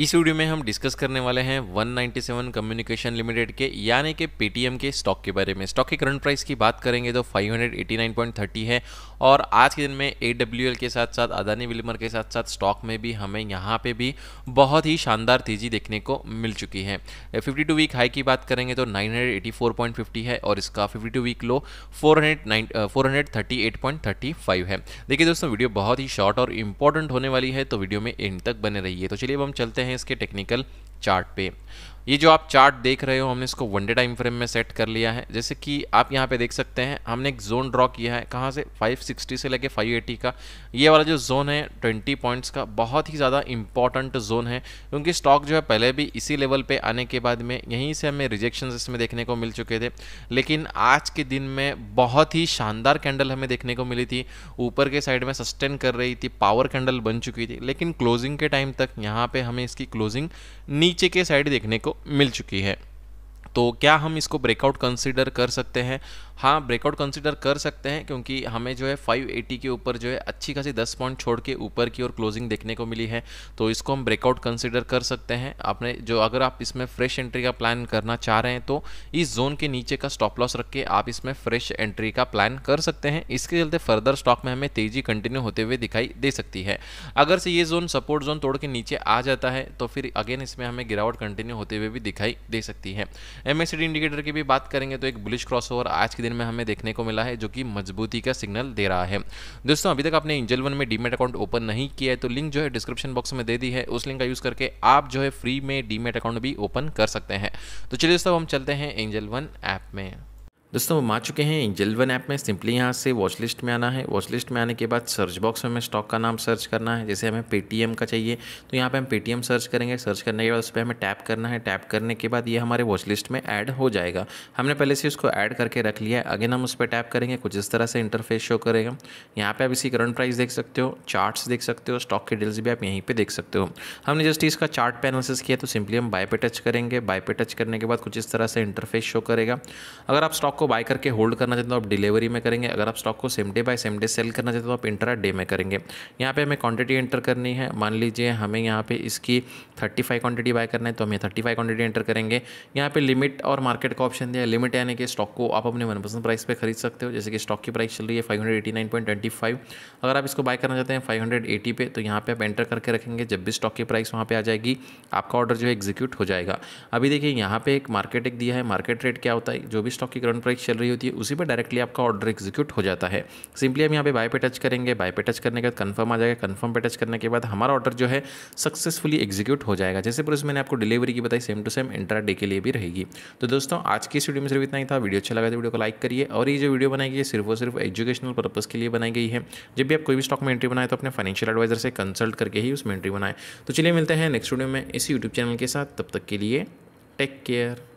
इस वीडियो में हम डिस्कस करने वाले हैं 197 कम्युनिकेशन लिमिटेड के यानी कि पेटीएम के स्टॉक के बारे में स्टॉक के करंट प्राइस की बात करेंगे तो 589.30 है और आज के दिन में ए के साथ साथ अदानी विलमर के साथ साथ स्टॉक में भी हमें यहाँ पे भी बहुत ही शानदार तेज़ी देखने को मिल चुकी है 52 वीक हाई की बात करेंगे तो 984.50 है और इसका 52 वीक लो 400 438.35 है देखिए दोस्तों वीडियो बहुत ही शॉर्ट और इंपॉर्टेंट होने वाली है तो वीडियो में एंड तक बने रहिए तो चलिए अब हम चलते हैं हैं इसके टेक्निकल चार्ट पे ये जो आप चार्ट देख रहे हो हमने इसको वनडे टाइम फ्रेम में सेट कर लिया है जैसे कि आप यहाँ पे देख सकते हैं हमने एक जोन ड्रॉ किया है कहाँ से 560 से लेके 580 का ये वाला जो जोन है 20 पॉइंट्स का बहुत ही ज़्यादा इंपॉर्टेंट जोन है क्योंकि स्टॉक जो है पहले भी इसी लेवल पे आने के बाद में यहीं से हमें रिजेक्शन इसमें देखने को मिल चुके थे लेकिन आज के दिन में बहुत ही शानदार कैंडल हमें देखने को मिली थी ऊपर के साइड में सस्टेन कर रही थी पावर कैंडल बन चुकी थी लेकिन क्लोजिंग के टाइम तक यहाँ पर हमें इसकी क्लोजिंग नीचे नीचे के साइड देखने को मिल चुकी है तो क्या हम इसको ब्रेकआउट कंसिडर कर सकते हैं हाँ ब्रेकआउट कंसिडर कर सकते हैं क्योंकि हमें जो है 580 के ऊपर जो है अच्छी खासी 10 पॉइंट छोड़ के ऊपर की ओर क्लोजिंग देखने को मिली है तो इसको हम ब्रेकआउट कंसिडर कर सकते हैं आपने जो अगर आप इसमें फ्रेश एंट्री का प्लान करना चाह रहे हैं तो इस जोन के नीचे का स्टॉप लॉस रख के आप इसमें फ्रेश एंट्री का प्लान कर सकते हैं इसके चलते फर्दर स्टॉक में हमें तेजी कंटिन्यू होते हुए दिखाई दे सकती है अगर से ये जोन सपोर्ट जोन तोड़ के नीचे आ जाता है तो फिर अगेन इसमें हमें गिरावट कंटिन्यू होते हुए भी दिखाई दे सकती है एमएसडी इंडिकेटर की भी बात करेंगे तो एक बुलिश क्रॉस आज की दिन में हमें देखने को मिला है जो कि मजबूती का सिग्नल दे रहा है दोस्तों अभी तक आपने इंजल वन में डीमेट अकाउंट ओपन नहीं किया है तो लिंक जो है डिस्क्रिप्शन बॉक्स में दे दी है उस लिंक का यूज़ करके आप जो है फ्री में डीमेट अकाउंट भी ओपन कर सकते हैं तो चलिए दोस्तों हम चलते हैं एंजल वन ऐप में दोस्तों हम आ चुके हैं जेलवन ऐप में सिंपली यहाँ से वॉच लिस्ट में आना है वॉच लिस्ट में आने के बाद सर्च बॉक्स में हमें स्टॉक का नाम सर्च करना है जैसे हमें पेटीएम का चाहिए तो यहाँ पे हम पेटीएम सर्च करेंगे सर्च करने के बाद उस पर हमें टैप करना है टैप करने के बाद ये हमारे वॉच लिस्ट में ऐड हो जाएगा हमने पहले से उसको ऐड करके रख लिया है अगेन हम उस पर टैप करेंगे कुछ इस तरह से इंटरफेस शो करेगा यहाँ पर आप इसी करंट प्राइस देख सकते हो चार्ट देख सकते हो स्टॉक की डिटेल्स भी आप यहीं पर देख सकते हो हमने जस्ट इसका चार्ट पे एनालिसिस किया तो सिंपली हम बाय पे टच करेंगे बाय पे टच करने के बाद कुछ इस तरह से इंटरफेस शो करेगा अगर आप स्टॉक को को बाय करके होल्ड करना चाहते हो तो आप डिलीवरी में करेंगे अगर आप स्टॉक को same day buy same day sell करना चाहते हो तो आप इंटरा डे में करेंगे यहाँ पे हमें क्वांटिटी एंटर करनी है मान लीजिए हमें यहाँ पे इसकी 35 क्वान्टिटी बाय करना है तो हम थर्टी फाइव क्वान्टिटी एंटर करेंगे यहाँ पे लिमिट और मार्केट का ऑप्शन दिया लिमिट यानी कि स्टॉक को आप अपने मनपसंद प्राइस पर खरीद सकते हो जैसे कि स्टॉक की प्राइस चल रही है फाइव अगर आप इसको बाय करना चाहते हैं फाइव पे तो यहाँ पे आप एंटर करके रखेंगे जब भी स्टॉक की प्राइस वहाँ पर आ जाएगी आपका ऑर्डर जो है एग्जीक्यूट हो जाएगा अभी देखिए यहाँ पर एक मार्केट एक दिया है मार्केट रेट क्या होता है जो भी स्टॉक की करंट प्राइस प्राइस चल रही होती है उसी पर डायरेक्टली आपका ऑर्डर एग्जीक्यूट हो जाता है सिंपली हम यहाँ पे बाय पे टच करेंगे बाय पे टच करने के बाद कन्फर्म आ जाएगा कन्फर्म पे टच करने के बाद हमारा ऑर्डर जो है सक्सेसफुली एग्जीक्यूट हो जाएगा जैसे प्रोसेस मैंने आपको डिलीवरी की बताई same to same intraday के लिए भी रहेगी तो दोस्तों आज की इस वीडियो में सिर्फ इतना ही था वीडियो अच्छा लगा तो वीडियो को लाइक करिए और ये जो वीडियो बनाई गई सिर्फ और सिर्फ एजुकेशनल पर्पज़ के लिए बनाई गई है जब भी आप कोई भी स्टॉक में एंट्री बनाए तो अपने फाइनेंशियल एडवाइजर से कंसल्ट करके ही उसमें एंट्री बनाए तो चलिए मिलते हैं नेक्स्ट वीडियो में इसी यूट्यूब चैनल के साथ तब तक के लिए टेक केयर